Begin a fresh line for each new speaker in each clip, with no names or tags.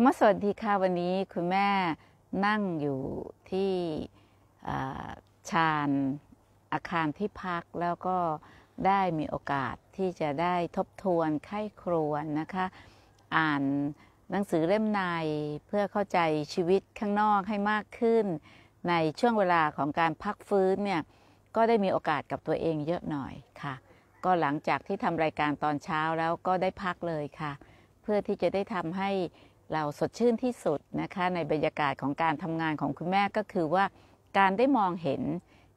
รมสวัสดีค่ะวันนี้ คุณแม่นั่งอยู่ที่ชาญอาคารที่พักแล้วก็ได้มีโอกาสที่จะได้ทบทวนไข้ครวนนะคะ อ่านหนังสือเล่มในเพื่อเข้าใจชีวิตข้างนอกให้มากขึ้น ในช่วงเวลาของการพักฟื้นเนี่ยก็ได้มีโอกาสกับตัวเองเยอะหน่อยค่ะ ก็หลังจากที่ทำรายการตอนเช้าแล้วก็ได้พักเลยค่ะ เพื่อที่จะได้ทำให้เราสดชื่นที่สุดนะคะในบรรยากาศของการทำงานของคุณแม่ก็คือว่าการได้มองเห็น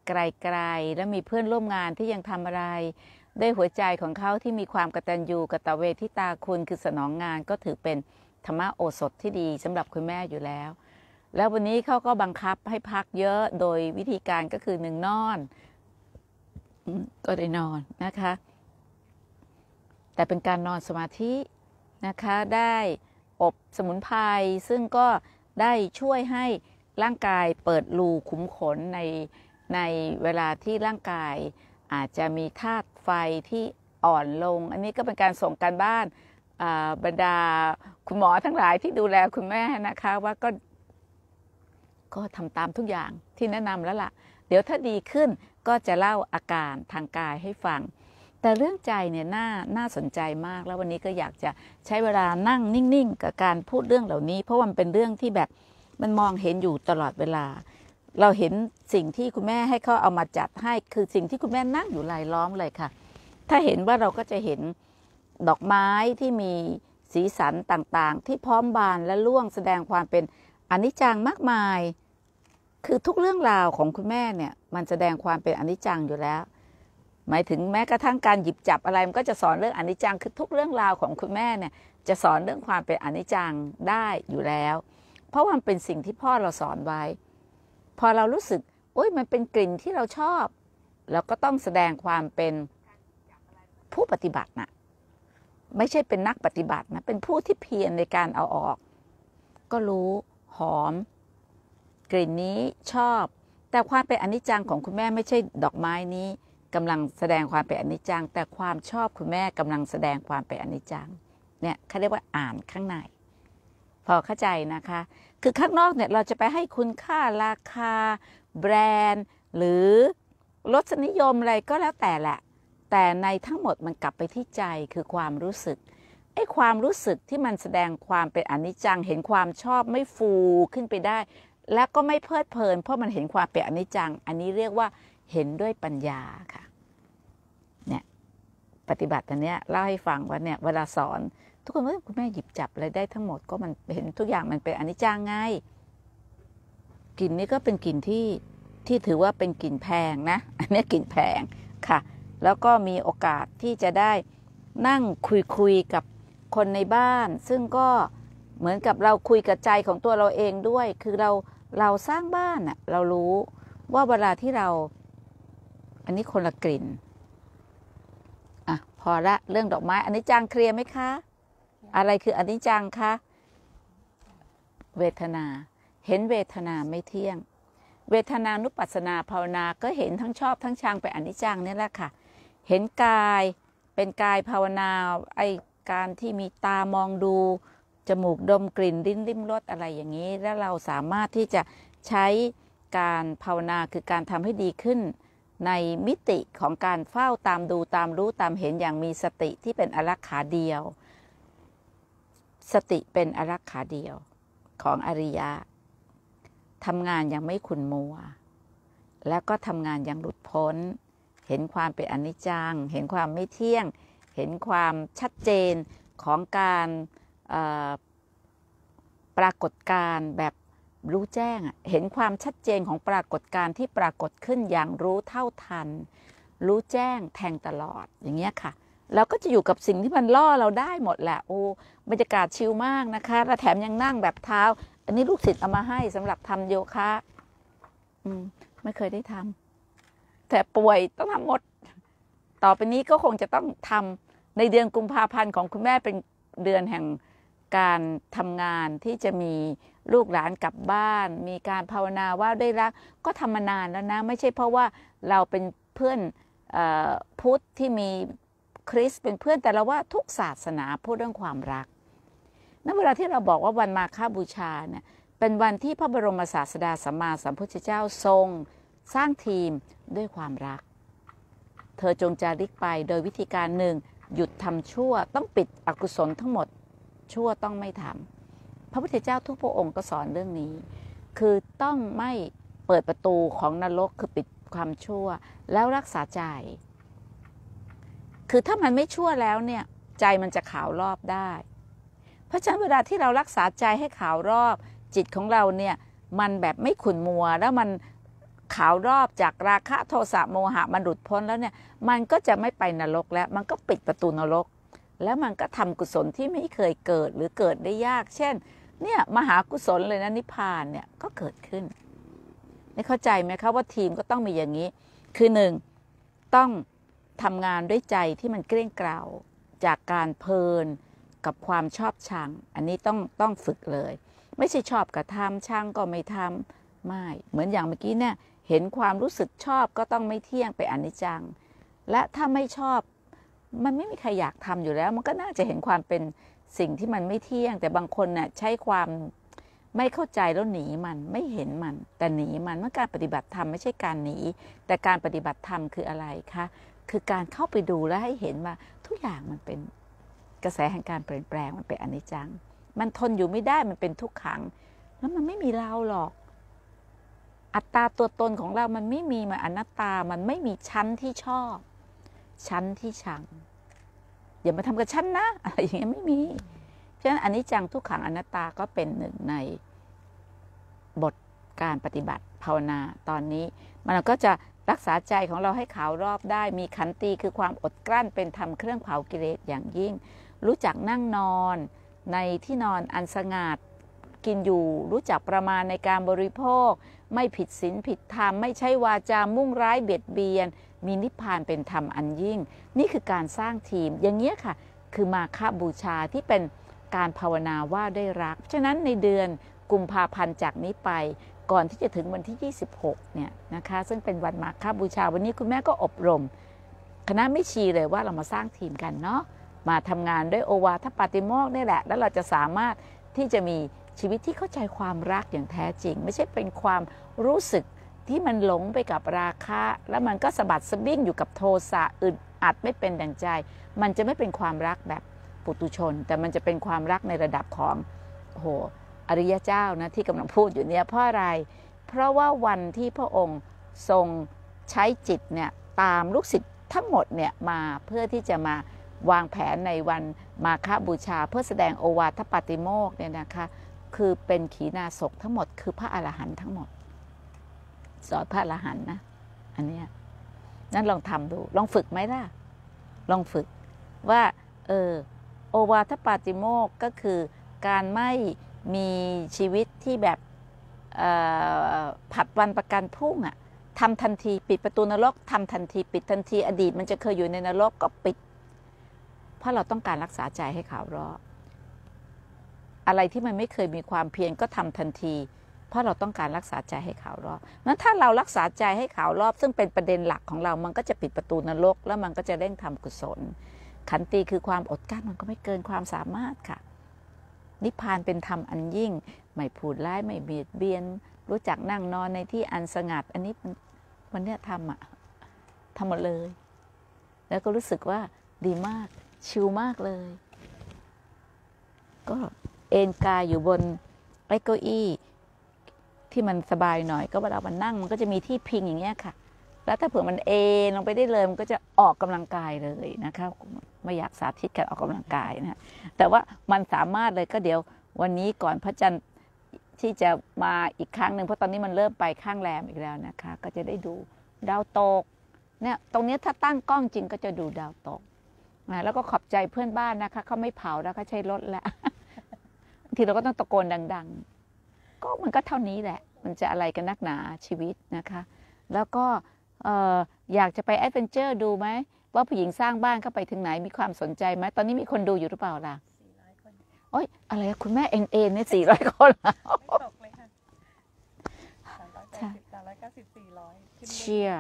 ไกลๆ และมีเพื่อนร่วมงานที่ยังทำอะไรด้วยหัวใจของเขาที่มีความกตัญญูกตเวทิตาคุณ คือสนองงานก็ถือเป็นธรรมโอสถที่ดีสำหรับคุณแม่อยู่แล้ว แล้ววันนี้เขาก็บังคับให้พักเยอะโดยวิธีการก็คือหนึ่งนอนก็ได้นอนนะคะ แต่เป็นการนอนสมาธินะคะได้อบสมุนไพรซึ่งก็ได้ช่วยให้ร่างกายเปิดรูขุมขน ในในเวลาที่ร่างกายอาจจะมีธาตุไฟที่อ่อนลง อันนี้ก็เป็นการส่งการบ้านบรรดาคุณหมอทั้งหลายที่ดูแลคุณแม่นะคะ ว่าก็ก็ทำตามทุกอย่างที่แนะนำแล้วละ่ะ เดี๋ยวถ้าดีขึ้นก็จะเล่าอาการทางกายให้ฟังแต่เรื่องใจเนี่ยน่าน่าสนใจมากแล้ววันนี้ก็อยากจะใช้เวลานั่งนิ่งๆกับการพูดเรื่องเหล่านี้ เพราะมันเป็นเรื่องที่แบบมันมองเห็นอยู่ตลอดเวลา เราเห็นสิ่งที่คุณแม่ให้เขาเอามาจัดให้คือสิ่งที่คุณแม่นั่งอยู่รายล้อมเลยค่ะ ถ้าเห็นว่าเราก็จะเห็นดอกไม้ที่มีสีสันต่างๆ ที่พร้อมบานและร่วงแสดงความเป็นอนิจจังมากมาย คือทุกเรื่องราวของคุณแม่เนี่ยมันแสดงความเป็นอนิจจังอยู่แล้วหมายถึงแม้กระทั่งการหยิบจับอะไร มันก็จะสอนเรื่องอนิจจังคือทุกเรื่องราวของคุณแม่เนี่ยจะสอนเรื่องความเป็นอนิจจัง ได้อยู่แล้ว เพราะมันเป็นสิ่งที่พ่อเราสอนไว้ พอเรารู้สึก โอ้ยมันเป็นกลิ่นที่เราชอบ เราก็ต้องแสดงความเป็นผู้ปฏิบัตินะไม่ใช่เป็นนักปฏิบัตินะ เป็นผู้ที่เพียรในการเอาออก ก็รู้หอม กลิ่นนี้ชอบ แต่ความเป็นอนิจจังของคุณแม่ไม่ใช่ดอกไม้นี้กำลังแสดงความเป็นอนิจจัง แต่ความชอบคุณแม่กำลังแสดงความเป็นอนิจจัง เนี่ยเขาเรียกว่าอ่านข้างใน พอเข้าใจนะคะ คือข้างนอกเนี่ยเราจะไปให้คุณค่าราคา แบรนด์ หรือรสนิยมอะไรก็แล้วแต่แหละ แต่ในทั้งหมดมันกลับไปที่ใจคือความรู้สึกไอ้ความรู้สึกที่มันแสดงความเป็นอนิจจัง เห็นความชอบไม่ฟูขึ้นไปได้ แล้วก็ไม่เพลิดเพลิน เพราะมันเห็นความเป็นอนิจจัง อันนี้เรียกว่าเห็นด้วยปัญญาค่ะ เนี่ยปฏิบัติอันเนี้ยเล่าให้ฟังว่าเนี่ยเวลาสอน ทุกคนว่าคุณแม่หยิบจับอะไรได้ทั้งหมดก็มันเห็นทุกอย่างมันเป็นอนิจจังไงกลิ่นนี้ก็เป็นกลิ่นที่ที่ถือว่าเป็นกลิ่นแพงนะ อันนี้กลิ่นแพงค่ะ แล้วก็มีโอกาสที่จะได้นั่งคุยคุยกับคนในบ้าน ซึ่งก็เหมือนกับเราคุยกับใจของตัวเราเองด้วย คือเราเราสร้างบ้านอะเรารู้ว่าเวลาที่เราอันนี้คนละกลิ่น อ่ะ พอละเรื่องดอกไม้ อันนี้จางเคลียร์ไหมคะ อะไรคืออันนี้จางคะ เวทนา เห็นเวทนาไม่เที่ยง เวทนานุปัสสนาภาวนาก็เห็นทั้งชอบทั้งชังไปอันนี้จังนี่แหละค่ะ เห็นกาย เป็นกายภาวนา ไอการที่มีตามองดู จมูกดมกลิ่นลิ้นริ้มรสอะไรอย่างนี้ แล้วเราสามารถที่จะใช้การภาวนา คือการทำให้ดีขึ้นในมิติของการเฝ้าตามดูตามรู้ตามเห็นอย่างมีสติที่เป็นอรักขาเดียว สติเป็นอรักขาเดียวของอริยะทำงานยังไม่ขุนมัว แล้วก็ทำงานยังหลุดพ้น เห็นความเป็นอนิจจัง เห็นความไม่เที่ยง เห็นความชัดเจนของการปรากฏการแบบรู้แจ้งเห็นความชัดเจนของปรากฏการณ์ที่ปรากฏขึ้นอย่างรู้เท่าทัน รู้แจ้งแทงตลอด อย่างเงี้ยค่ะเราก็จะอยู่กับสิ่งที่มันล่อเราได้หมดแหละโอ้บรรยากาศชิลมากนะคะ และแถมยังนั่งแบบเท้า อันนี้ลูกศิษย์เอามาให้สำหรับทำโยคะ อืม ไม่เคยได้ทำแต่ป่วยต้องทำหมด ต่อไปนี้ก็คงจะต้องทำในเดือนกุมภาพันธ์ของคุณแม่เป็นเดือนแห่งการทำงานที่จะมีลูกหลานกลับบ้านมีการภาวนาว่าได้รักก็ทำมานานแล้วนะ ไม่ใช่เพราะว่าเราเป็นเพื่อนอพุทธที่มีคริสเป็นเพื่อนแต่เราว่าทุกศาสนาพูดเรื่องความรักนั้นเวลาที่เราบอกว่าวันมาฆบูชาเนี่ยเป็นวันที่พระบรมศาสดาสัมมาสัมพุทธเจ้าทรงสร้างทีมด้วยความรัก เธอจงจาริกไป โดยวิธีการหนึ่ง หยุดทำชั่ว ต้องปิดอกุศลทั้งหมดชั่วต้องไม่ทำพระพุทธเจ้าทุกพระองค์ก็สอนเรื่องนี้ คือต้องไม่เปิดประตูของนรก คือปิดความชั่วแล้วรักษาใจ คือถ้ามันไม่ชั่วแล้วเนี่ยใจมันจะขาวรอบได้เพราะฉะนั้นเวลาที่เรารักษาใจให้ขาวรอบจิตของเราเนี่ยมันแบบไม่ขุ่นมัว แล้วมันขาวรอบจากราคะโทสะโมหะมันหลุดพ้นแล้วเนี่ยมันก็จะไม่ไปนรกแล้วมันก็ปิดประตูนรก แล้วมันก็ทำกุศลที่ไม่เคยเกิดหรือเกิดได้ยากเช่นเนี่ยมหากุศลเลยนะนิพพานเนี่ยก็เกิดขึ้นนี่เข้าใจไหมคะว่าทีมก็ต้องมีอย่างนี้ คือหนึ่งต้องทำงานด้วยใจที่มันเกลี้ยงเกลาจากการเพลินกับความชอบชัง อันนี้ต้องต้องฝึกเลย ไม่ใช่ชอบกับทำช่างก็ไม่ทำไม่ เหมือนอย่างเมื่อกี้เนี่ยเห็นความรู้สึกชอบก็ต้องไม่เที่ยงไปอนิจจัง และถ้าไม่ชอบ มันไม่มีใครอยากทำอยู่แล้ว มันก็น่าจะเห็นความเป็นสิ่งที่มันไม่เที่ยงแต่บางคนน่ะใช้ความไม่เข้าใจแล้วหนีมันไม่เห็นมัน แต่หนีมันเมื่อการปฏิบัติธรรมไม่ใช่การหนีแต่การปฏิบัติธรรมคืออะไรคะ คือการเข้าไปดูและให้เห็นว่า ทุกอย่างมันเป็นกระแสแห่งการเปลี่ยนแปลงมันเป็นอนิจจัง มันทนอยู่ไม่ได้มันเป็นทุกขัง แล้วมันไม่มีเราหรอก อัตตาตัวตนของเรามันไม่มีมันอนัตตามันไม่มีชั้นที่ชอบ ชั้นที่ชังอย่ามาทำกับฉันนะอะไรอย่างเงี้ยไม่มีฉะนั้นอันนี้จังทุกขังอนัตตาก็เป็นหนึ่งในบทการปฏิบัติภาวนาตอนนี้มันก็จะรักษาใจของเราให้ขาวรอบได้ มีขันตีคือความอดกลั้นเป็นธรรมเครื่องเผากิเลสอย่างยิ่ง รู้จักนั่งนอนในที่นอนอันสงาดกินอยู่ รู้จักประมาณในการบริโภค ไม่ผิดศีลผิดธรรมไม่ใช่วาจามุ่งร้ายเบียดเบียนมีนิพพานเป็นธรรมอันยิ่ง นี่คือการสร้างทีม อย่างเงี้ยค่ะคือมาคาบูชาที่เป็นการภาวนาว่าได้รักฉะนั้นในเดือนกุมภาพันธ์จากนี้ไปก่อนที่จะถึงวันที่ 26เนี่ยนะคะซึ่งเป็นวันมาคาบูชาวันนี้คุณแม่ก็อบรมคณะไม่ชีเลยว่าเรามาสร้างทีมกันเนาะมาทำงานด้วยโอวาทปาติโมกนี่แหละ แล้วเราจะสามารถที่จะมีชีวิตที่เข้าใจความรักอย่างแท้จริง ไม่ใช่เป็นความรู้สึกที่มันหลงไปกับราคะแล้วมันก็สะบัดสะบิ้งอยู่กับโทสะอึดอัดไม่เป็นดังใจ มันจะไม่เป็นความรักแบบปุตุชน แต่มันจะเป็นความรักในระดับของโหอริยเจ้านะ ที่กำลังพูดอยู่เนี่ยเพราะอะไร เพราะว่าวันที่พระองค์ทรงใช้จิตเนี่ยตามลูกศิษย์ทั้งหมดเนี่ยมาเพื่อที่จะมาวางแผนในวันมาฆบูชาเพื่อแสดงโอวาทปฏิโมกเนี่ยนะคะคือเป็นขีณาสกทั้งหมด คือพระอรหันต์ทั้งหมดสอนพระละหันนะอันเนี้ยนั่นลองทำดู ลองฝึกไหมล่ะ ลองฝึก ว่า เออโอวาทปาติโมกก็คือการไม่มีชีวิตที่แบบผัดวันประกันพรุ่งอะทำทันที ปิดประตูนรกทำทันที ปิดทันทีอดีตมันจะเคยอยู่ในนรกก็ปิด เพราะเราต้องการรักษาใจให้ขาวรออะไรที่มันไม่เคยมีความเพียรก็ทำทันทีเพราะเราต้องการรักษาใจให้ขาวรอบนั้นถ้าเรารักษาใจให้ขาวรอบ ซึ่งเป็นประเด็นหลักของเรามันก็จะปิดประตูนรก แล้วมันก็จะเร่งทำกุศล ขันตีคือความอดกั้นมันก็ไม่เกินความสามารถค่ะ นิพพานเป็นธรรมอันยิ่งไม่ผูดร้ายไม่เบียดเบียน รู้จักนั่งนอนในที่อันสงัดอันนี้มันเนี่ยทำอะทำหมดเลย แล้วก็รู้สึกว่าดีมากชิลมากเลย ก็เอนกายอยู่บนไอ้เก้าอี้ที่มันสบายหน่อยก็เวลามันนั่งมันก็จะมีที่พิงอย่างเงี้ยค่ะ แล้วถ้าเผื่อมันเอนลงไปได้เลยมันก็จะออกกำลังกายเลยนะคะไม่อยากสาธิตการออกกำลังกายนะแต่ว่ามันสามารถเลยก็เดี๋ยววันนี้ก่อนพระจันทร์ที่จะมาอีกครั้งหนึ่งเพราะตอนนี้มันเริ่มไปข้างแรมอีกแล้วนะคะ ก็จะได้ดูดาวตกเนี่ยตรงนี้ถ้าตั้งกล้องจริงก็จะดูดาวตกนะแล้วก็ขอบใจเพื่อนบ้านนะคะเขาไม่เผาแล้วเขาใช้รถแล้วทีเราก็ต้องตะโกนดัง ๆก็มันก็เท่านี้แหละ มันจะอะไรกันนักหนาชีวิตนะคะ แล้วก็อยากจะไปแอดเวนเจอร์ดูไหม ว่าผู้หญิงสร้างบ้านเข้าไปถึงไหนมีความสนใจไหม ตอนนี้มีคนดูอยู่หรือเปล่า ล่ะโอ้ยอะไรคุณแม่เอ็นเอ็นเนี่ยสี่ร้อยคนแล้วตกเลยค่ะ
สามร้อยเก้าสิบสี่ร้อยเชีย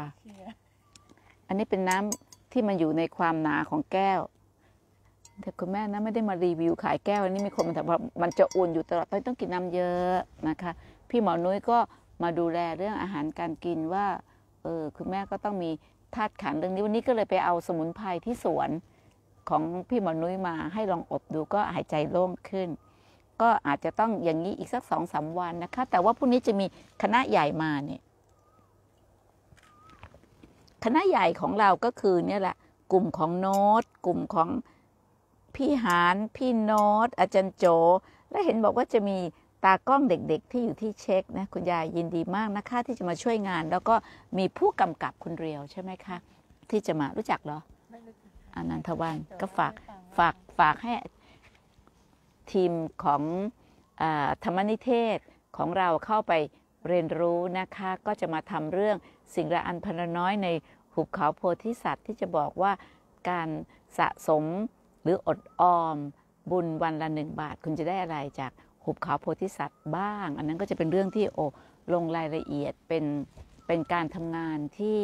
อันนี้เป็นน้ำที่มันอยู่ในความหนาของแก้วแต่คุณแม่นะไม่ได้มารีวิวขายแก้วอันนี้มีคนมาถามว่ามันจะอุ่นอยู่ตลอดตอต้องกินน้ำเยอะนะคะ พี่หมอนุ้ยก็มาดูแลเรื่องอาหารการกินว่า เออคุณแม่ก็ต้องมีธาตุขันเรื่องนี้วันนี้ก็เลยไปเอาสมุนไพรที่สวนของพี่หมอนุ้ยมาให้ลองอบดูก็หายใจโล่งขึ้น ก็อาจจะต้องอย่างนี้อีกสักสองสาวันนะคะ แต่ว่าพรุ่งนี้จะมีคณะใหญ่มาเนี่ย คณะใหญ่ของเราก็คือเนี่ยแหละกลุ่มของโน้ต กลุ่มของพี่หานพี่โนอตอาจารย์โจ และเห็นบอกว่าจะมีตากล้องเด็กๆ ที่อยู่ที่เช็คนะคุณยายยินดีมากนะคะที่จะมาช่วยงาน แล้วก็มีผู้กำกับคุณเรียว ใช่ไหมคะ ที่จะมารู้จักเหรออานันทวัน ก็ฝากฝาก ฝากให้ ทีมของอธรรมนิเทศของเราเข้าไปเรียนรู้นะคะ ก็จะมาทำเรื่องสิ่งละอันพันน้อยในหุบเขาโพธิสัตว์ ที่จะบอกว่าการสะสมหรืออดออมบุญวันละหนึ่งบาท คุณจะได้อะไรจาก หุบเขาโพธิสัตว์บ้าง อันนั้นก็จะเป็นเรื่องที่โอ้ลงรายละเอียดเป็นเป็นการทำงานที่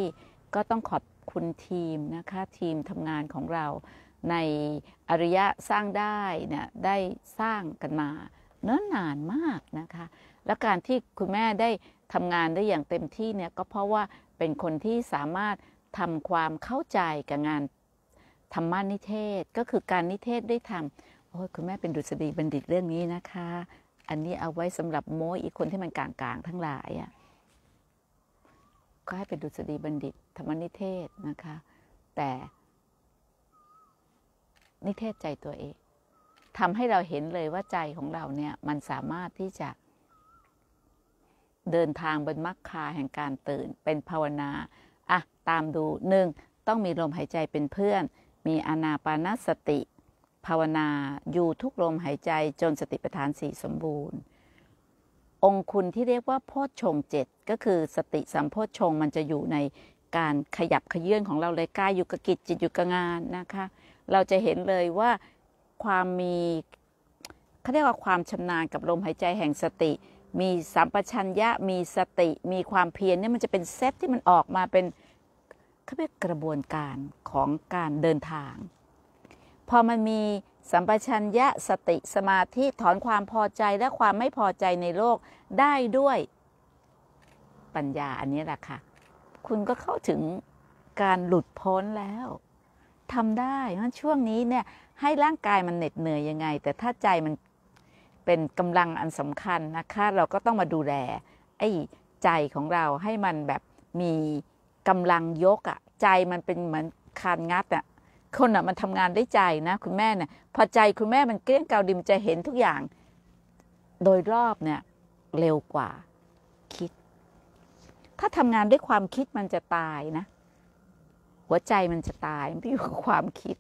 ก็ต้องขอบคุณทีมนะคะทีมทำงานของเรา ในอริยะสร้างได้เนี่ยได้สร้างกันมาเนิ่นนานมากนะคะ และการที่คุณแม่ได้ทำงานได้อย่างเต็มที่เนี่ยก็เพราะว่าเป็นคนที่สามารถทำความเข้าใจกับงานธรรมานิเทศ ก็คือการนิเทศด้วยธรรมโอ้ยคุณแม่เป็นดุษฎีบัณฑิตเรื่องนี้นะคะ อันนี้เอาไว้สำหรับโม้อีกคนที่มันกลางๆทั้งหลายอ่ะ ก็ให้เป็นดุษฎีบัณฑิตธรรมนิเทศนะคะ แต่นิเทศใจตัวเองทำให้เราเห็นเลยว่าใจของเราเนี่ยมันสามารถที่จะเดินทางบนมรรคาแห่งการตื่นเป็นภาวนาอ่ะตามดูหนึ่งต้องมีลมหายใจเป็นเพื่อนมีอนาปานสติ ภาวนาอยู่ทุกลมหายใจจนสติปัฏฐานสี่สมบูรณ์ องคุณที่เรียกว่าโพชฌงเจ็ดก็คือสติสัมโพชฌงมันจะอยู่ในการขยับขยื่นของเราเลยกายอยู่กับกิจจิตอยู่กับงานนะคะ เราจะเห็นเลยว่าความมีเขาเรียกว่าความชำนาญกับลมหายใจแห่งสติ มีสัมปชัญญะมีสติมีความเพียรเนี่ยมันจะเป็นเซตที่มันออกมาเป็นเขาเรียกกระบวนการของการเดินทาง พอมันมีสัมปชัญญะสติสมาธิถอนความพอใจและความไม่พอใจในโลกได้ด้วยปัญญาอันนี้แหละค่ะ คุณก็เข้าถึงการหลุดพ้นแล้วทำได้เพราะช่วงนี้เนี่ย ให้ร่างกายมันเหน็ดเหนื่อยยังไง แต่ถ้าใจมันเป็นกำลังอันสำคัญนะคะ เราก็ต้องมาดูแลไอ้ใจของเราให้มันแบบมีกำลังยกอะใจมันเป็นเหมือนคานงัดอะคนอะมันทำงานได้ใจนะ คุณแม่เนี่ยพอใจคุณแม่มันเกลี้ยงเกาดิมจะเห็นทุกอย่างโดยรอบเนี่ยเร็วกว่าคิด ถ้าทำงานด้วยความคิดมันจะตายนะ หัวใจมันจะตายไม่อยู่กับความคิด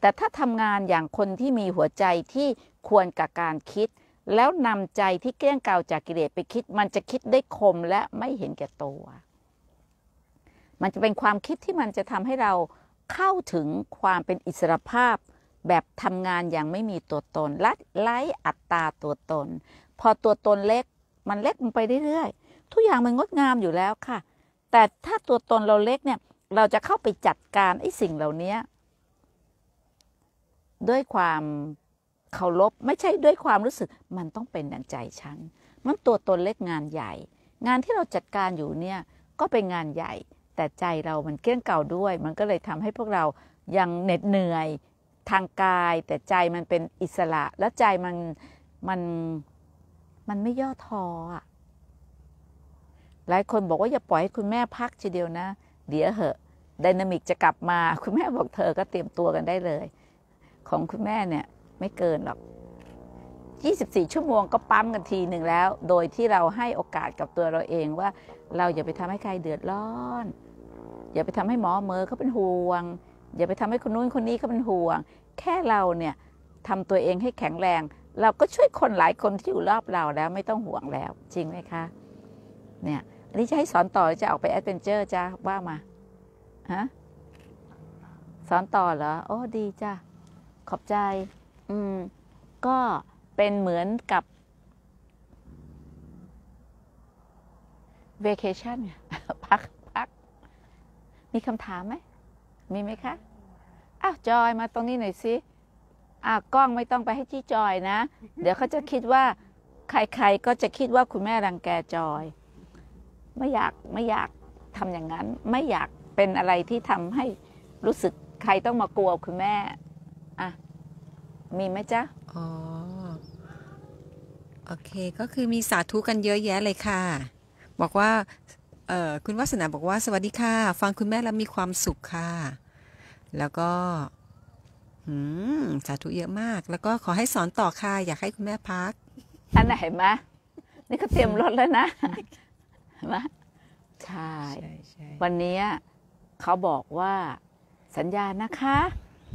แต่ถ้าทำงานอย่างคนที่มีหัวใจที่ควรกับการคิด แล้วนำใจที่เกลี้ยงเกาจากกิเลสไปคิด มันจะคิดได้คมและไม่เห็นแก่ตัวมันจะเป็นความคิดที่มันจะทำให้เราเข้าถึงความเป็นอิสรภาพแบบทำงานอย่างไม่มีตัวตนลัดไล่ อัตราตัวตน พอตัวตนเล็ก มันเล็กลงไปเรื่อยๆ ทุกอย่างมันงดงามอยู่แล้วค่ะ แต่ถ้าตัวตนเราเล็กเนี่ย เราจะเข้าไปจัดการไอ้สิ่งเหล่านี้ด้วยความเคารพ ไม่ใช่ด้วยความรู้สึก มันต้องเป็นดันใจฉันมันตัวตนเล็กงานใหญ่ งานที่เราจัดการอยู่เนี่ย ก็เป็นงานใหญ่แต่ใจเรามันเกี้ยงเก่าด้วย มันก็เลยทำให้พวกเรายังเหน็ดเหนื่อยทางกาย แต่ใจมันเป็นอิสระ แล้วใจมันมันมันไม่ย่อท้ออ่ะหลายคนบอกว่าอย่าปล่อยให้คุณแม่พักเดียวนะ เดี๋ยวเหอะดินามิกจะกลับมาคุณแม่บอกเธอก็เตรียมตัวกันได้เลย ของคุณแม่เนี่ย ไม่เกินหรอก24ชั่วโมงก็ปั๊มกันทีหนึ่งแล้ว โดยที่เราให้โอกาสกับตัวเราเองว่า เราอย่าไปทำให้ใครเดือดร้อน อย่าไปทำให้หมอเมอเขาเป็นห่วง อย่าไปทำให้คนนู้นคนนี้เขาเป็นห่วง แค่เราเนี่ยทำตัวเองให้แข็งแรง เราก็ช่วยคนหลายคนที่อยู่รอบเราแล้ว ไม่ต้องห่วงแล้ว จริงไหมคะ เนี่ย อันนี้จะให้สอนต่อจะออกไปแอดเวนเจอร์จ้าว่ามา ฮะ สอนต่อเหรอ โอ้ดีจ้าขอบใจ อืม ก็เป็นเหมือนกับ vacation พักพักมีคำถามไหมมีไหมคะอ้าวจอยมาตรงนี้หน่อยสิอ้าวกล้องไม่ต้องไปให้ที่จอยนะเดี๋ยวเขาจะคิดว่า ใคร ๆ ก็จะคิดว่าคุณแม่รังแกจอย ไม่อยากไม่อยากทำอย่างนั้น ไม่อยากเป็นอะไรที่ทำให้รู้สึกใครต้องมากลัวคุณแม่อ่ะม
ีไหมจ๊ะอ๋อโอเค ก็คือมีสาธุกันเยอะแยะเลยค่ะ บอกว่าคุณวัฒนาบอกว่าสวัสดีค่ะ ฟังคุณแม่แล้วมีความสุขค่ะ แล้วก็สาธุเยอะมาก แล้วก็ขอให้สอนต่อค่ะ อยากให้คุณแม่พัก อันไหนมานี่ก็เตรียมรถแล้วนะมะใช่วันนี้เขา
บอกว่าสัญญานะคะ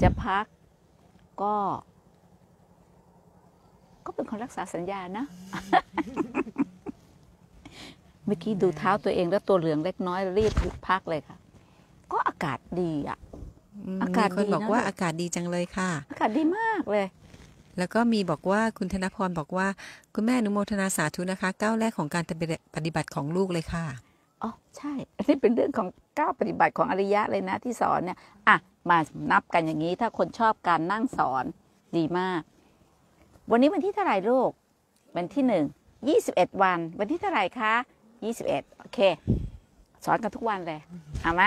จะพักก็ก็เป็นคนรักษาสัญญานะเมื่อกี้ดูเท้าตัวเองแล้วตัวเหลืองเล็กน้อยรีบหุพักเลยค่ะ ก็
อากาศดีอ่ะ
อากาศคนบอกว่าอา
กาศดีจังเลยค่ะ อากาศดีมากเลย แล้วก็มีบอกว่าคุณธนพรบอกว่า คุณแม่นุโมทนาสาธุนะคะ ก้าวแรกของการปฏิบัติของลูกเลยค่ะ
อ๋อใช่อันนี้เป็นเรื่องของก้าวปฏิบัติของอริยะเลยนะที่สอนเนี่ยอ่ะมานับกันอย่างนี้ ถ้าคนชอบการนั่งสอนดีมากวันนี้วันที่เท่าไหร่ลูกวันที่หนึ่งยี่สิบเอ็ดวัน วันที่เท่าไหร่คะยี่สิบเอ็ดโอเคสอนกันทุกวันเลยเอาไหม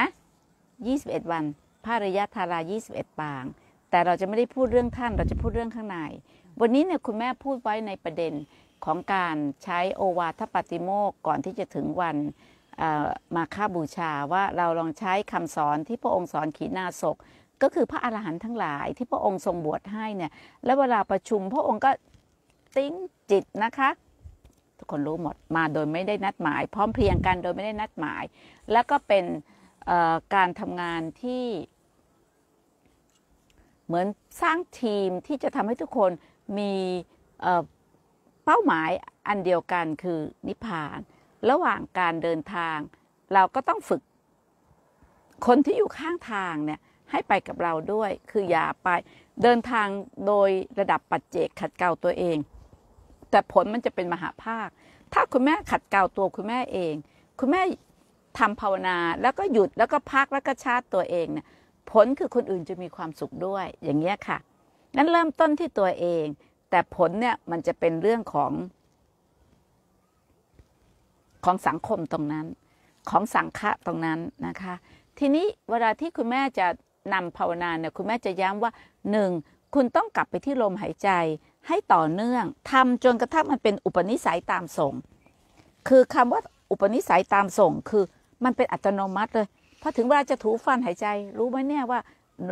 ยี่สิบเอ็ดวันพระริยธารายี่สิบเอ็ดปางแต่เราจะไม่ได้พูดเรื่องท่านเราจะพูดเรื่องข้างใน วันนี้เนี่ยคุณแม่พูดไว้ในประเด็นของการใช้โอวาทปฏิโมกก่อนที่จะถึงวันมาค่าบูชาว่าเราลองใช้คำสอนที่พระองค์สอนขีณาศกก็คือพระอรหันต์ทั้งหลายที่พระองค์ทรงบวชให้เนี่ย แล้วเวลาประชุมพระองค์ก็ติ้งจิตนะคะทุกคนรู้หมดมาโดยไม่ได้นัดหมาย พร้อมเพรียงกันโดยไม่ได้นัดหมาย แล้วก็เป็นการทำงานที่เหมือนสร้างทีมที่จะทำให้ทุกคนมีเป้าหมายอันเดียวกันคือนิพพาน ระหว่างการเดินทางเราก็ต้องฝึกคนที่อยู่ข้างทางเนี่ยให้ไปกับเราด้วยคืออย่าไป เดินทางโดยระดับปัจเจกขัดเกลาตัวเอง แต่ผลมันจะเป็นมหาภาค ถ้าคุณแม่ขัดเกลาตัวคุณแม่เองคุณแม่ทำภาวนาแล้วก็หยุดแล้วก็พักแล้วก็ชาติตัวเองเนี่ยผลคือคนอื่นจะมีความสุขด้วย อย่างเงี้ยค่ะ นั้นเริ่มต้นที่ตัวเอง แต่ผลเนี่ยมันจะเป็นเรื่องของของสังคมตรงนั้น ของสังฆะตรงนั้นนะคะ ทีนี้เวลาที่คุณแม่จะนำภาวนาเนี่ยคุณแม่จะย้ำว่าหนึ่งคุณต้องกลับไปที่ลมหายใจให้ต่อเนื่องทำจนกระทั่งมันเป็นอุปนิสัยตามส่ง คือคำว่าอุปนิสัยตามส่ง คือมันเป็นอัตโนมัติเลยพอถึงเวลาจะถูฟันหายใจ รู้ไหมเนี่ยว่า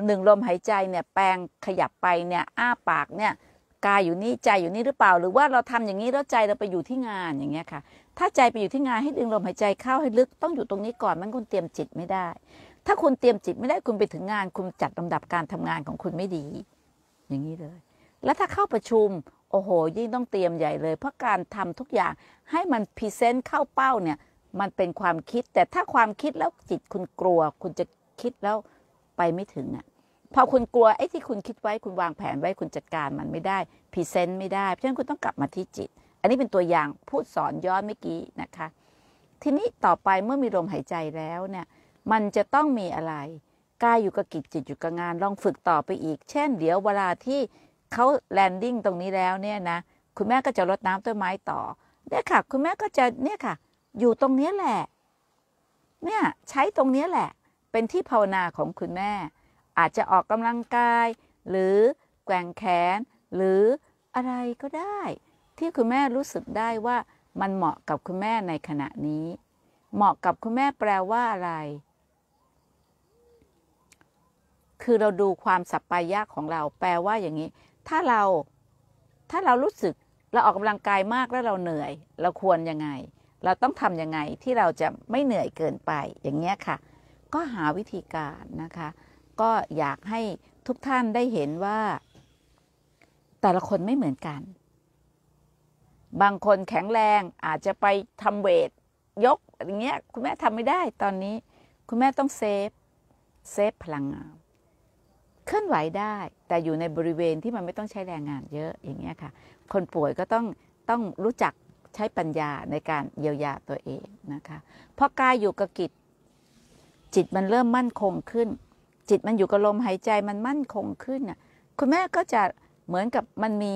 หนึ่งลมหายใจเนี่ยแปลงขยับไปเนี่ยอ้าปากเนี่ยกายอยู่นี่ใจอยู่นี่หรือเปล่า หรือว่าเราทำอย่างนี้แล้วใจเราไปอยู่ที่งานอย่างเงี้ยค่ะถ้าใจไปอยู่ที่งานให้ดึงลมหายใจเข้าให้ลึกต้องอยู่ตรงนี้ก่อนมันคุณเตรียมจิตไม่ได้ถ้าคุณเตรียมจิตไม่ได้คุณไปถึงงาน คุณจัดลำดับการทำงานของคุณไม่ดี อย่างนี้เลย แล้วถ้าเข้าประชุมโอ้โหยิ่งต้องเตรียมใหญ่เลย เพราะการทำทุกอย่างให้มันพรีเซนต์เข้าเป้าเนี่ย มันเป็นความคิด แต่ถ้าความคิดแล้วจิตคุณกลัว คุณจะคิดแล้วไปไม่ถึงอะ่ะพอคุณกลัวไอ้ที่คุณคิดไว้คุณวางแผนไว้คุณจัดการมันไม่ได้พรีเซนต์ไม่ได้ เพราะฉะนั้นคุณต้องกลับมาที่จิต อันนี้เป็นตัวอย่างพูดสอนย้อนเมื่อกี้นะคะ ทีนี้ต่อไปเมื่อมีลมหายใจแล้วเนี่ยมันจะต้องมีอะไรกายอยู่กับกิจจิตอยู่กับงาน ลองฝึกต่อไปอีก เช่นเดี๋ยวเวลาที่เขาแลนดิ้งตรงนี้แล้วเนี่ยนะ คุณแม่ก็จะรดน้ำต้นไม้ต่อเนี่ยค่ะ คุณแม่ก็จะเนี่ยค่ะ อยู่ตรงนี้แหละ เนี่ยใช้ตรงนี้แหละ เป็นที่ภาวนาของคุณแม่ อาจจะออกกำลังกาย หรือแกว่งแขน หรืออะไรก็ได้ ที่คุณแม่รู้สึกได้ว่ามันเหมาะกับคุณแม่ในขณะนี้ เหมาะกับคุณแม่แปลว่าอะไรคือเราดูความสับปายะของเราแปลว่าอย่างนี้ ถ้าเรา ถ้าเรารู้สึก เราออกกำลังกายมากแล้วเราเหนื่อย เราควรยังไง เราต้องทํำยังไงที่เราจะไม่เหนื่อยเกินไป อย่างเงี้ยค่ะ ก็หาวิธีการนะคะ ก็อยากให้ทุกท่านได้เห็นว่า แต่ละคนไม่เหมือนกัน บางคนแข็งแรงอาจจะไปทำเวทยกอย่างเงี้ยคุณแม่ทำไม่ได้ตอนนี้คุณแม่ต้องเซฟเซฟพลังงานเคลื่อนไหวได้ แต่อยู่ในบริเวณที่มันไม่ต้องใช้แรงงานเยอะอย่างเงี้ยค่ะ คนป่วยก็ต้องต้องรู้จักใช้ปัญญาในการเยียวยาตัวเองนะคะพอกายอยู่กับกิจจิตมันเริ่มมั่นคงขึ้น จิตมันอยู่กับลมหายใจมันมั่นคงขึ้นน่ะคุณแม่ก็จะเหมือนกับมันมี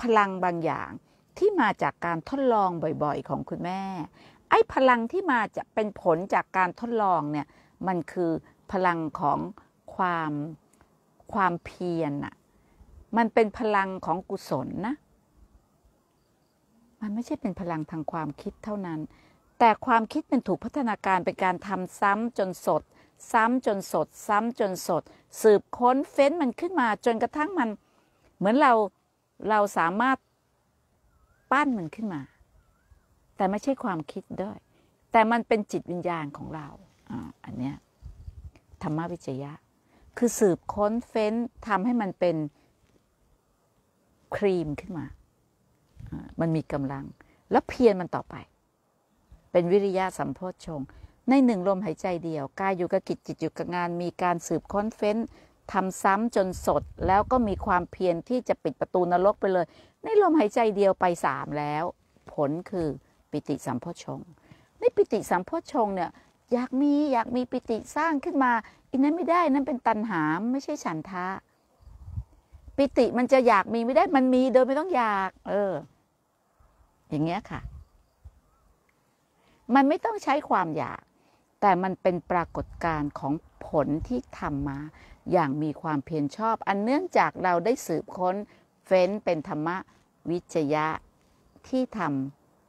พลังบางอย่างที่มาจากการทดลองบ่อยๆ ของคุณแม่ไอ้พลังที่มาจะเป็นผลจากการทดลองเนี่ยมันคือพลังของความความเพียรน่ะมันเป็นพลังของกุศลนะ มันไม่ใช่เป็นพลังทางความคิดเท่านั้น แต่ความคิดมันถูกพัฒนาการเป็นการทำซ้ำจนสด ซ้ำจนสด ซ้ำจนสด สืบค้นเฟ้นมันขึ้นมา จนกระทั่งมัน เหมือนเราเราสามารถปั้นมันขึ้นมา แต่ไม่ใช่ความคิดด้วย แต่มันเป็นจิตวิญญาณของเราอ่าอันเนี้ยธรรมวิจยะคือสืบค้นเฟ้นทำให้มันเป็นครีมขึ้นมา มันมีกำลังแล้วเพียรมันต่อไป เป็นวิริยะสัมโพชฌงในหนึ่งลมหายใจเดียวกายอยู่กับกิจจิตอยู่กับงานมีการสืบค้นเฟ้นทำซ้ำจนสดแล้วก็มีความเพียรที่จะปิดประตูนรกไปเลย ในลมหายใจเดียวไปสามแล้ว ผลคือปิติสัมโพชงในปิติสัมโพชงเนี่ยอยากมีอยากมีปิติสร้างขึ้นมาอันนั้นไม่ได้นั่นเป็นตันหามไม่ใช่ฉันทะปิติมันจะอยากมีไม่ได้มันมีโดยไม่ต้องอยาก เออ อย่างเงี้ยค่ะ มันไม่ต้องใช้ความอยาก แต่มันเป็นปรากฏการณ์ของผลที่ทำมา อย่างมีความเพียรชอบ อันเนื่องจากเราได้สืบค้น เฟ้นเป็นธรรมวิจยะที่ท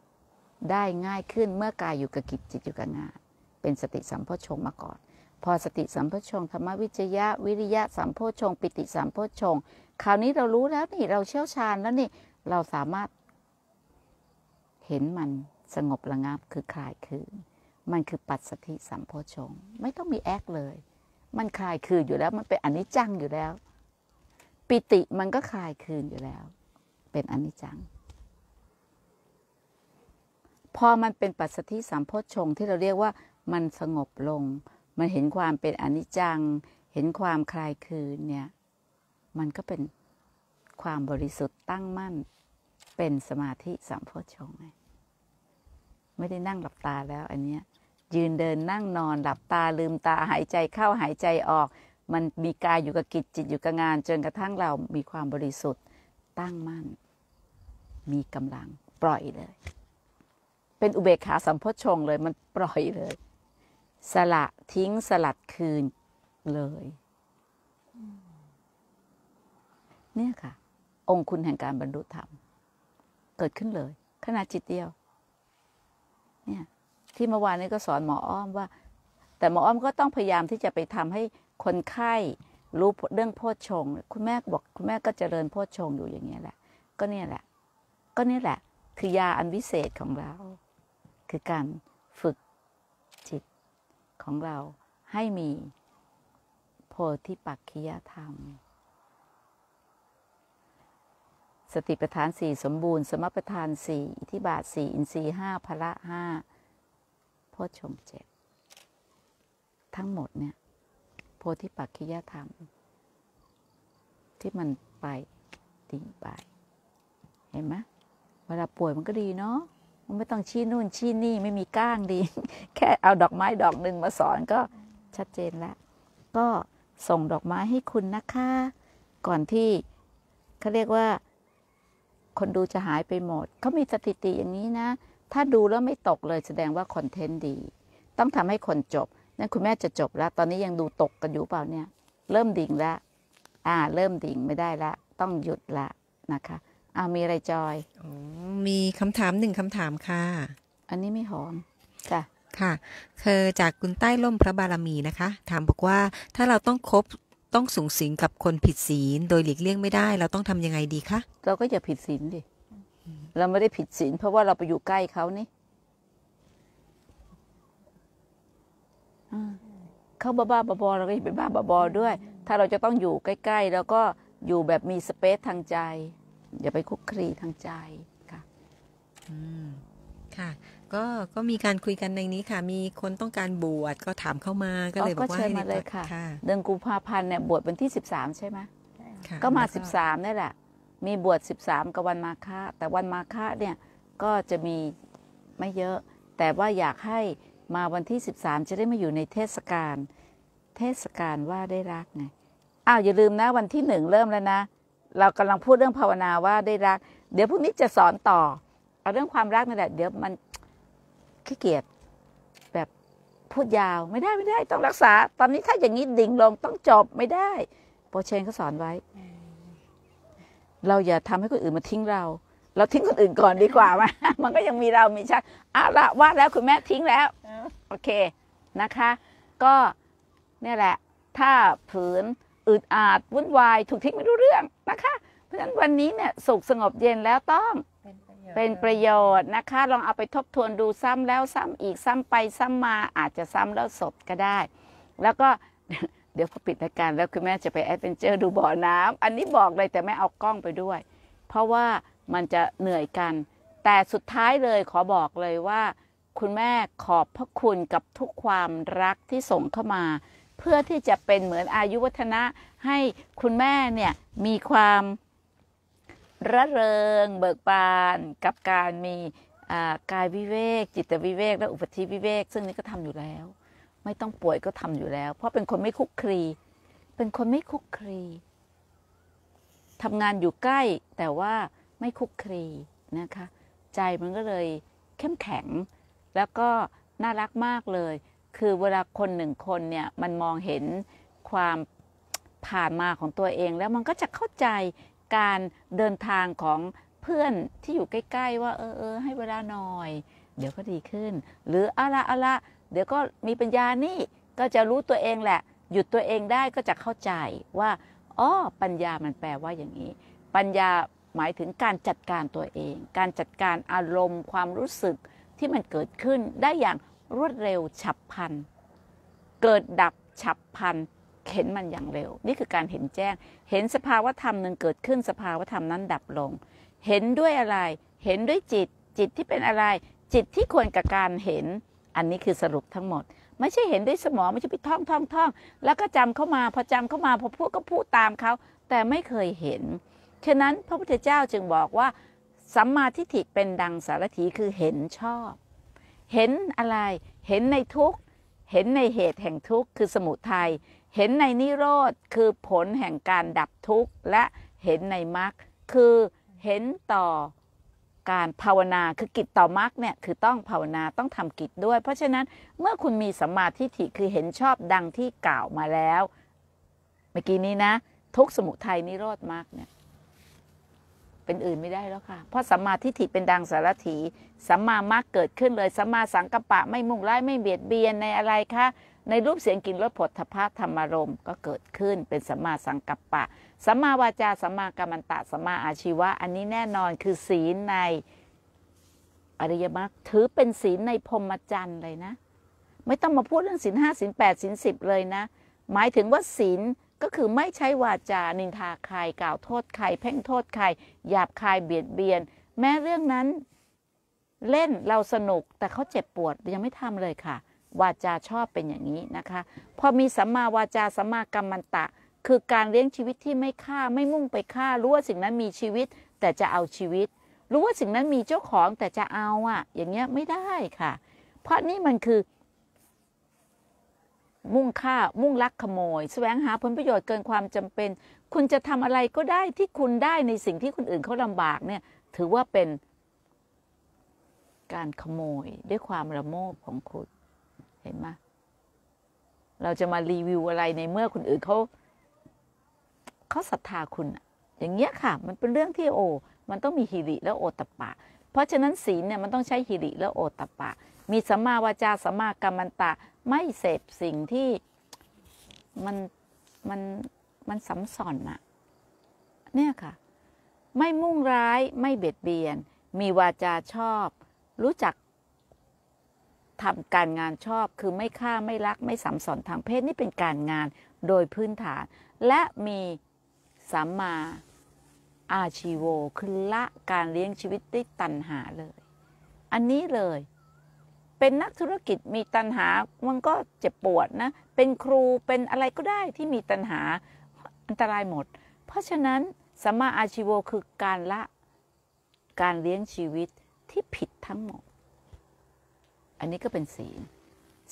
ำได้ง่ายขึ้นเมื่อกายอยู่กับกิจจิตอยู่กับงานเป็นสติสัมโพชฌงมาก่อนพอสติสัมโพชงธรรมวิจยะวิริยะสัมโพชงปิติสัมโพชงคราวนี้เรารู้แล้วนี่เราเชี่ยวชาญแล้วนี่เราสามารถ เห็นมันสงบระงับคือคลายคืน มันคือปัจสติสัมโพชง ไม่ต้องมีแอคเลย มันคลายคืนอยู่แล้วมันเป็นอนิจจังอยู่แล้ว ปิติมันก็คลายคืนอยู่แล้ว เป็นอนิจจัง พอมันเป็นปัจสติสัมโพชงที่เราเรียกว่ามันสงบลงมันเห็นความเป็นอนิจจัง เห็นความคลายคืนเนี่ย มันก็เป็นความบริสุทธิ์ตั้งมั่นเป็นสมาธิสัมโพชฌงค์ไม่ได้นั่งหลับตาแล้ว อันเนี้ยยืนเดินนั่งนอนหลับตาลืมตาหายใจเข้าหายใจออก มันมีกายอยู่กับกิจจิตอยู่กับงานจนกระทั่งเรามีความบริสุทธิ์ตั้งมั่น มีกำลังปล่อยเลย เป็นอุเบกขาสัมโพชฌงเลยมันปล่อยเลยสละ ทิ้งสลัดคืนเลย เนี่ยค่ะ องคุณแห่งการบรรลุธรรม เกิดขึ้นเลย ขณะจิตเดียว เนี่ยที่เมื่อวานนี้ก็สอนหมออ้อมว่า แต่หมออ้อมก็ต้องพยายามที่จะไปทำให้คนไข้ รู้เรื่องโพชฌงคุณแม่บอก คุณแม่ก็เจริญโพชฌงอยู่อย่างนี้แหละ ก็เนี่ยแหละ ก็เนี่ยแหละ คือยาอันวิเศษของเรา คือการฝึกของเราให้มี โพธิปักขิยธรรม สติปัฏฐานสี่สมบูรณ์ สมปัฏฐานสี่อิทิบาทสี่อินทรีห้าพละห้าโพชฌงเจ็ดทั้งหมดเนี่ย โพธิปักขิยธรรม ที่มันไปดิ่งไป เห็นไหมเวลาป่วยมันก็ดีเนาะไม่ต้องชี้นู่นชี้นี่ไม่มีก้างดี แค่เอาดอกไม้ดอกหนึ่งมาสอนก็ชัดเจนแล้ว ก็ส่งดอกไม้ให้คุณนะคะ ก่อนที่เขาเรียกว่า คนดูจะหายไปหมด เขามีสถิติอย่างนี้นะ ถ้าดูแล้วไม่ตกเลยแสดงว่าคอนเทนต์ดี ต้องทำให้คนจบนั่นคุณแม่จะจบแล้ว ตอนนี้ยังดูตกกันอยู่เปล่าเนี่ย เริ่มดิ่งแล้ว อ่า เริ่มดิ่งไม่ได้แล้วต้องหยุดละ
นะคะอามีอะไรจอยอมีคำถามหนึ่งคำถามค่ะ อันนี้ไม่หอม ค่ะ ค่ะคือจากคุณใต้ล่มพระบารมีนะคะ ถามบอกว่า ถ้าเราต้องคบต้องสูงสิงกับคนผิดศีลโดยหลีกเลี่ยงไม่ได้ เราต้องทำยังไงดีคะ เราก็อย่าผิดศีลดิ
เราไม่ได้ผิดศีลเพราะว่าเราไปอยู่ใกล้เขานี่เขาบ้าบ้าบอเรา ก็จะไปบ้าบอด้วย ถ้าเราจะต้องอยู่ใกล้ ๆ แล้วก็อยู่แบบมีสเปซทางใจอย่าไปคุกครีทางใจค่ะ อืม
ค่ะก็ก็มีการคุยกันในนี้ค่ะ มีคนต้องการบวชก็ถามเข้ามาก็เลยบอกว่าให้มาเลยค่ะเ
ดือนกุมภาพันธ์เนี่ยบวชวันที่สสิบามใช่ไหมก็มาสสิบ
ามนี่แหละ ม
ีบวชสสิบามกับวันมาฆะแต่วันมาฆะเนี่ย ก็จะมีไม่เยอะ แต่ว่าอยากให้มาวันที่สสิบามจะได้มาอยู่ในเทศกาลเทศกาลว่าได้รักไง อ้าวอย่าลืมนะวันที่หนึ่งเริ่มแล้วนะเรากำลังพูดเรื่องภาวนาว่าได้รักเดี๋ยวพรุ่งนี้จะสอนต่อเอาเรื่องความรักนั่นแหละเดี๋ยวมันขี้เกียจแบบพูดยาว ไม่ได้ไม่ได้ต้องรักษา ตอนนี้ถ้าอย่างนี้ดิ่งลงต้องจบไม่ได้โปรเชนเขาสอนไว้ เราอย่าทำให้คนอื่นมาทิ้งเรา เราทิ้งคนอื่นก่อนดีกว่ามามันก็ยังมีเรา มีชักอ่ะละว่าแล้วคุณแม่ทิ้งแล้วโอเค นะคะ ก็เนี่ยแหละ ถ้าผืนอึดอัดวุ่นวาย ถูกทิ้งไม่รู้เรื่องนะคะ เพราะฉะนั้น วันนี้เนี่ยสุขสงบเย็นแล้วต้องเป็นประโยชน์นะคะ ลองเอาไปทบทวนดูซ้ำแล้วซ้ำอีกซ้ำไปซ้ำมาอาจจะซ้ำแล้วศพก็ได้ แล้วก็เดี๋ยวพอปิดรายการแล้วคุณแม่จะไปแอดเวนเจอร์ดูบ่อน้ำ อันนี้บอกเลยแต่ไม่เอากล้องไปด้วย เพราะว่ามันจะเหนื่อยกัน แต่สุดท้ายเลยขอบอกเลยว่า คุณแม่ขอบพระคุณกับทุกความรักที่ส่งเข้ามาเพื่อที่จะเป็นเหมือนอายุวัฒนะ ให้คุณแม่เนี่ยมีความ ระเริง เบิกบานกับการมีกายวิเวกจิตวิเวก และอุปธิวิเวก ซึ่งนี่ก็ทำอยู่แล้ว ไม่ต้องป่วยก็ทำอยู่แล้ว เพราะเป็นคนไม่คุกครี เป็นคนไม่คุกครีทำงานอยู่ใกล้แต่ว่าไม่คุกครีนะคะ ใจมันก็เลยเข้มแข็งแล้วก็น่ารักมากเลยคือเวลาคนหนึ่งคนเนี่ยมันมองเห็นความผ่านมาของตัวเองแล้วมันก็จะเข้าใจการเดินทางของเพื่อนที่อยู่ใกล้ ๆ ว่า เออเออให้เวลาหน่อย เดี๋ยวก็ดีขึ้น หรืออะละอะละเดี๋ยวก็มีปัญญานี่ก็จะรู้ตัวเองแหละ หยุดตัวเองได้ก็จะเข้าใจว่าอ๋อปัญญามันแปลว่าอย่างนี้ ปัญญาหมายถึงการจัดการตัวเอง การจัดการอารมณ์ ความรู้สึกที่มันเกิดขึ้นได้อย่างรวดเร็วฉับพลันเกิดดับฉับพลันเห็นมันอย่างเร็ว นี่คือการเห็นแจ้ง เห็นสภาวธรรมหนึ่งเกิดขึ้นสภาวธรรมนั้นดับลง เห็นด้วยอะไร เห็นด้วยจิตจิตที่เป็นอะไร จิตที่ควรกับการเห็น อันนี้คือสรุปทั้งหมด ไม่ใช่เห็นด้วยสมองไม่ใช่ไปท่องท่องท่องแล้วก็จำเข้ามาพอจำเข้ามาพอพูดก็พูดตามเขาแต่ไม่เคยเห็นฉะนั้นพระพุทธเจ้าจึงบอกว่าสัมมาทิฏฐิเป็นดังสารถีคือเห็นชอบเห็นอะไรเห็นในทุกเห็นในเหตุแห่งทุกคือสมุทัย เห็นในนิโรธคือผลแห่งการดับทุกข์และเห็นในมรรคคือเห็นต่อการภาวนาคือกิจต่อมรรคเนี่ยคือต้องภาวนาต้องทำกิจด้วย เพราะฉะนั้นเมื่อคุณมีสัมมาทิฏฐิคือเห็นชอบดังที่กล่าวมาแล้ว เมื่อกี้นี้นะ ทุกสมุทัยนิโรธมรรคเนี่ยเป็นอื่นไม่ได้แล้วค่ะ เพราะสัมมาทิฏฐิเป็นดังสารถีสัมมามรรคเกิดขึ้นเลย สัมมาสังกัปปะไม่มุ่งร้ายไม่เบียดเบียนในอะไรคะ ในรูปเสียงกลิ่นรสผลทพะธรรมรมก็เกิดขึ้นเป็นสัมมาสังกัปปะ สัมมาวาจาสัมมากรรมันตะสัมมาอาชีวะอันนี้แน่นอนคือศีลใน อริยมรรคถือเป็นศีลในพรหมจรรย์เลยนะ ไม่ต้องมาพูดเรื่องศีลห้าศีลแปดศีลสิบเลยนะ หมายถึงว่า ศีลก็คือไม่ใช้วาจานินทาใคร กล่าวโทษใครเพ่งโทษใครหยาบคายเบียดเบียน แม้เรื่องนั้นเล่นเราสนุกแต่เขาเจ็บปวดยังไม่ทำเลยค่ะ วาจาชอบเป็นอย่างนี้นะคะพอมีสัมมาวาจาสัมมากรรมันตะ คือการเลี้ยงชีวิตที่ไม่ฆ่าไม่มุ่งไปฆ่า รู้ว่าสิ่งนั้นมีชีวิต แต่จะเอาชีวิต รู้ว่าสิ่งนั้นมีเจ้าของแต่จะเอาอะ่ะอย่างเงี้ยไม่ได้ค่ะ เพราะนี่มันคือมุ่งฆ่า มุ่งลักขโมย แสวงหาผลประโยชน์เกินความจำเป็น คุณจะทำอะไรก็ได้ที่คุณได้ในสิ่งที่คนอื่นเขาลำบากเนี่ย ถือว่าเป็นการขโมยด้วยความระโมบของคุณ เห็นไหมเราจะมารีวิวอะไรในเมื่อคนอื่นเขาเขาศรัทธาคุณ อย่างเงี้ยค่ะ มันเป็นเรื่องที่โอ มันต้องมีฮิริและโอตปะ เพราะฉะนั้นศีลเนี่ยมันต้องใช้ฮิริและโอตปะ มีสัมมาวาจาสัมมากรรมันตะไม่เสพสิ่งที่มัน มันมันสัมสอนอะเนี่ยค่ะ ไม่มุ่งร้ายไม่เบียดเบียน มีวาจาชอบ รู้จักทำการงานชอบคือไม่ฆ่าไม่รักไม่สัมสอนทางเพศ นี่เป็นการงานโดยพื้นฐาน และมีสัมมา อาชีโว คือละการเลี้ยงชีวิตด้วยตัณหาเลย อันนี้เลยเป็นนักธุรกิจมีตันหามันก็เจ็บปวดนะ เป็นครูเป็นอะไรก็ได้ที่มีตันหาอันตรายหมด เพราะฉะนั้นสัมมาอาชีโวคือการละการเลี้ยงชีวิตที่ผิดทั้งหมด อันนี้ก็เป็นศีล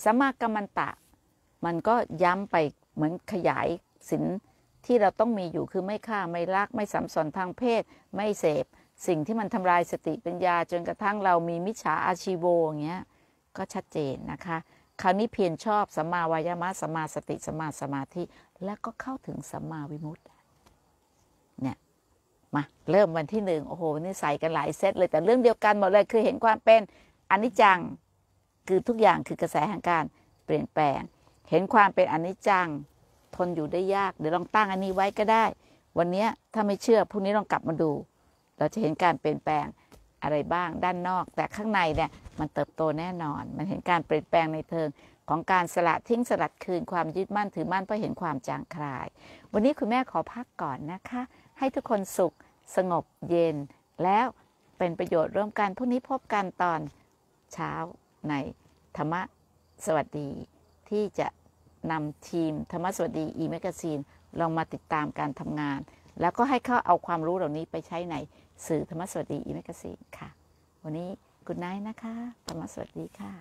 สัมมากรรมตะมันก็ย้ำไปเหมือนขยายศีลที่เราต้องมีอยู่คือไม่ฆ่าไม่ลักไม่สัมสอนทางเพศ ไม่เสพ สิ่งที่มันทำลายสติปัญญาจนกระทั่งเรามีมิจฉาอาชีโวอย่างเงี้ยก็ชัดเจนนะคะ คราวนี้เพียรชอบสัมมาวายามะสัมมาสติสัมมาสมาธิ แล้วก็เข้าถึงสัมมาวิมุตติ เนี่ย มาเริ่มวันที่หนึ่ง โอ้โหนี่ใส่กันหลายเซต เลย แต่เรื่องเดียวกันหมดเลย คือเห็นความเป็นอนิจจัง คือทุกอย่างคือกระแสแห่งการเปลี่ยนแปลง เห็นความเป็น อนิจจัง ทนอยู่ได้ยาก เดี๋ยวลองตั้งอันนี้ไว้ก็ได้ วันนี้ถ้าไม่เชื่อพรุ่งนี้ลองกลับมาดู เราจะเห็นการเปลี่ยนแปลงอะไรบ้างด้านนอก แต่ข้างในเนี่ยมันเติบโตแน่นอน มันเห็นการเปลี่ยนแปลงในเทิงของการสละทิ้งสลัดคืนความยึดมั่นถือมั่น เพราะเห็นความจางคลาย วันนี้คุณแม่ขอพักก่อนนะคะ ให้ทุกคนสุขสงบเย็น แล้วเป็นประโยชน์ร่วมกันพรุ่งนี้พบกันตอนเช้าใน ธรรมะสวัสดี ที่จะนำทีมธรรมะสวัสดีอีเมกซีนลองมาติดตามการทำงาน แล้วก็ให้เขาเอาความรู้เหล่านี้ไปใช้ในสื่อธรรมะสวัสดีอีเมกซีนค่ะ วันนี้กุณไนายนะคะธรรมสวัสดีค่ะ